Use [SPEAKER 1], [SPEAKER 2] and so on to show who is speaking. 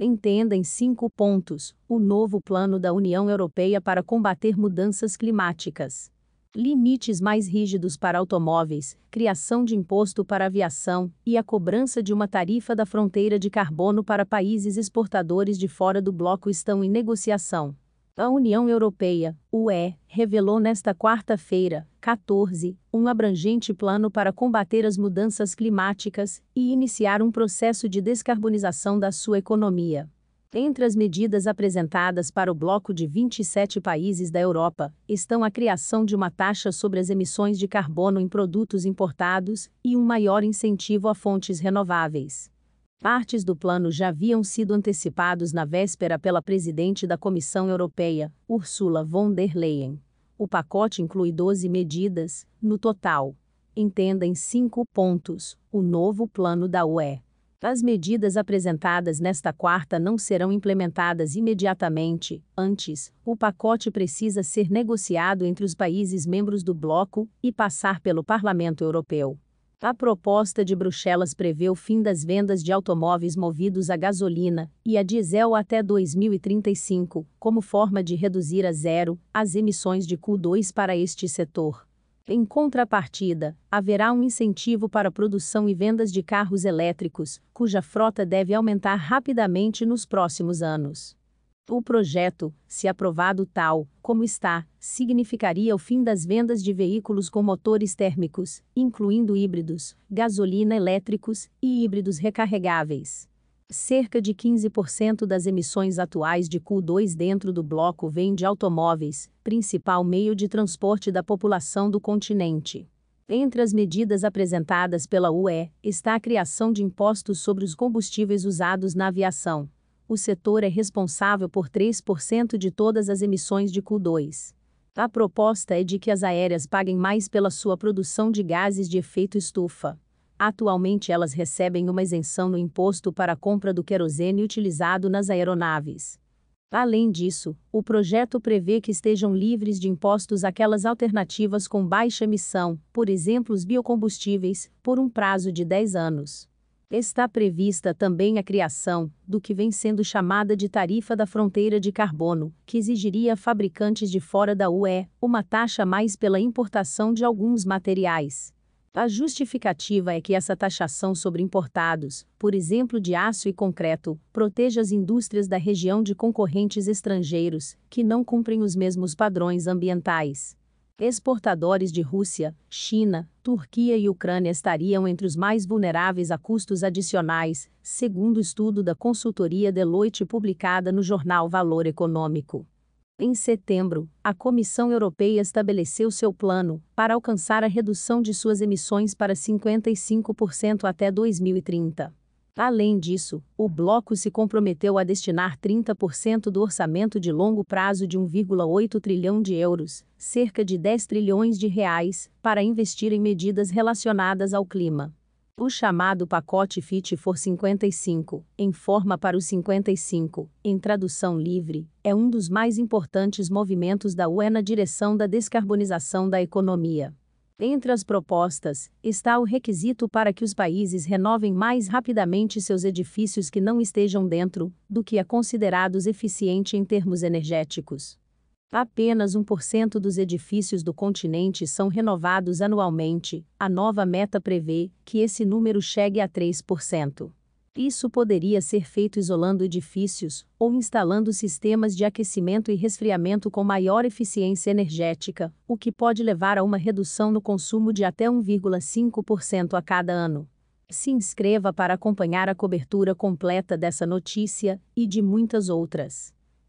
[SPEAKER 1] Entenda em cinco pontos o novo plano da União Europeia para combater mudanças climáticas. Limites mais rígidos para automóveis, criação de imposto para aviação e a cobrança de uma tarifa da fronteira de carbono para países exportadores de fora do bloco estão em negociação. A União Europeia, UE, revelou nesta quarta-feira, 14, um abrangente plano para combater as mudanças climáticas e iniciar um processo de descarbonização da sua economia. Entre as medidas apresentadas para o bloco de 27 países da Europa, estão a criação de uma taxa sobre as emissões de carbono em produtos importados e um maior incentivo a fontes renováveis. Partes do plano já haviam sido antecipados na véspera pela presidente da Comissão Europeia, Ursula von der Leyen. O pacote inclui 12 medidas, no total. Entenda em cinco pontos o novo plano da UE. As medidas apresentadas nesta quarta não serão implementadas imediatamente. Antes, o pacote precisa ser negociado entre os países membros do bloco e passar pelo Parlamento Europeu. A proposta de Bruxelas prevê o fim das vendas de automóveis movidos a gasolina e a diesel até 2035, como forma de reduzir a zero as emissões de CO2 para este setor. Em contrapartida, haverá um incentivo para a produção e vendas de carros elétricos, cuja frota deve aumentar rapidamente nos próximos anos. O projeto, se aprovado tal como está, significaria o fim das vendas de veículos com motores térmicos, incluindo híbridos, gasolina elétricos e híbridos recarregáveis. Cerca de 15% das emissões atuais de co 2 dentro do bloco vêm de automóveis, principal meio de transporte da população do continente. Entre as medidas apresentadas pela UE está a criação de impostos sobre os combustíveis usados na aviação o setor é responsável por 3% de todas as emissões de CO2. A proposta é de que as aéreas paguem mais pela sua produção de gases de efeito estufa. Atualmente, elas recebem uma isenção no imposto para a compra do querosene utilizado nas aeronaves. Além disso, o projeto prevê que estejam livres de impostos aquelas alternativas com baixa emissão, por exemplo os biocombustíveis, por um prazo de 10 anos. Está prevista também a criação do que vem sendo chamada de tarifa da fronteira de carbono, que exigiria a fabricantes de fora da UE uma taxa mais pela importação de alguns materiais. A justificativa é que essa taxação sobre importados, por exemplo de aço e concreto, proteja as indústrias da região de concorrentes estrangeiros, que não cumprem os mesmos padrões ambientais. Exportadores de Rússia, China, Turquia e Ucrânia estariam entre os mais vulneráveis a custos adicionais, segundo o estudo da consultoria Deloitte publicada no jornal Valor Econômico. Em setembro, a Comissão Europeia estabeleceu seu plano para alcançar a redução de suas emissões para 55% até 2030. Além disso, o bloco se comprometeu a destinar 30% do orçamento de longo prazo de 1,8 trilhão de euros, cerca de 10 trilhões de reais, para investir em medidas relacionadas ao clima. O chamado pacote Fit for 55, em forma para os 55, em tradução livre, é um dos mais importantes movimentos da UE na direção da descarbonização da economia. Entre as propostas, está o requisito para que os países renovem mais rapidamente seus edifícios que não estejam dentro do que é considerado eficiente em termos energéticos. Apenas 1% dos edifícios do continente são renovados anualmente. A nova meta prevê que esse número chegue a 3%. Isso poderia ser feito isolando edifícios ou instalando sistemas de aquecimento e resfriamento com maior eficiência energética, o que pode levar a uma redução no consumo de até 1,5% a cada ano. Se inscreva para acompanhar a cobertura completa dessa notícia e de muitas outras.